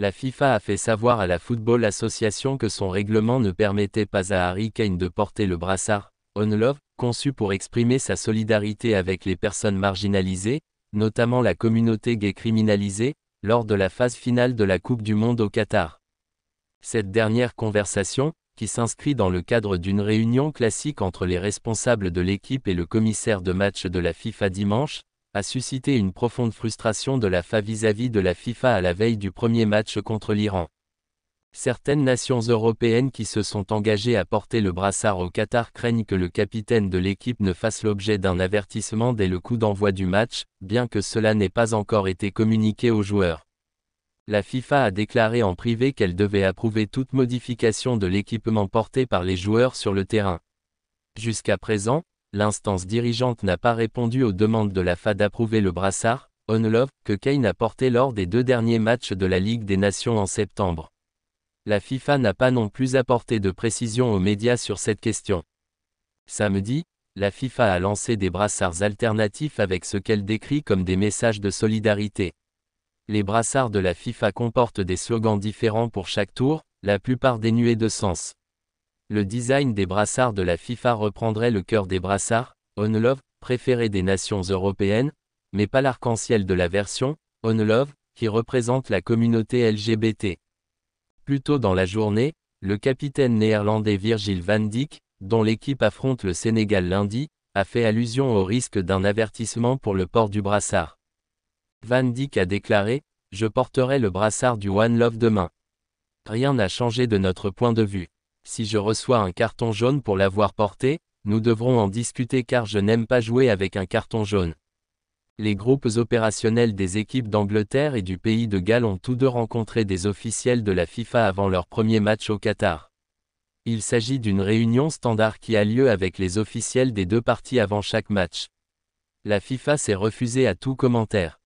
La FIFA a fait savoir à la Football Association que son règlement ne permettait pas à Harry Kane de porter le brassard On Love, conçu pour exprimer sa solidarité avec les personnes marginalisées, notamment la communauté gay criminalisée, lors de la phase finale de la Coupe du Monde au Qatar. Cette dernière conversation, qui s'inscrit dans le cadre d'une réunion classique entre les responsables de l'équipe et le commissaire de match de la FIFA dimanche, a suscité une profonde frustration de la FA vis-à-vis de la FIFA à la veille du premier match contre l'Iran. Certaines nations européennes qui se sont engagées à porter le brassard au Qatar craignent que le capitaine de l'équipe ne fasse l'objet d'un avertissement dès le coup d'envoi du match, bien que cela n'ait pas encore été communiqué aux joueurs. La FIFA a déclaré en privé qu'elle devait approuver toute modification de l'équipement porté par les joueurs sur le terrain. Jusqu'à présent, l'instance dirigeante n'a pas répondu aux demandes de la FA d'approuver le brassard, on-love, que Kane a porté lors des deux derniers matchs de la Ligue des Nations en septembre. La FIFA n'a pas non plus apporté de précision aux médias sur cette question. Samedi, la FIFA a lancé des brassards alternatifs avec ce qu'elle décrit comme des messages de solidarité. Les brassards de la FIFA comportent des slogans différents pour chaque tour, la plupart dénués de sens le design des brassards de la FIFA reprendrait le cœur des brassards, On Love, préféré des nations européennes, mais pas l'arc-en-ciel de la version, On Love, qui représente la communauté LGBT. Plus tôt dans la journée, le capitaine néerlandais Virgil van Dijk, dont l'équipe affronte le Sénégal lundi, a fait allusion au risque d'un avertissement pour le port du brassard. Van Dijk a déclaré Je porterai le brassard du One Love demain. Rien n'a changé de notre point de vue. Si je reçois un carton jaune pour l'avoir porté, nous devrons en discuter car je n'aime pas jouer avec un carton jaune. Les groupes opérationnels des équipes d'Angleterre et du pays de Galles ont tous deux rencontré des officiels de la FIFA avant leur premier match au Qatar. Il s'agit d'une réunion standard qui a lieu avec les officiels des deux parties avant chaque match. La FIFA s'est refusée à tout commentaire.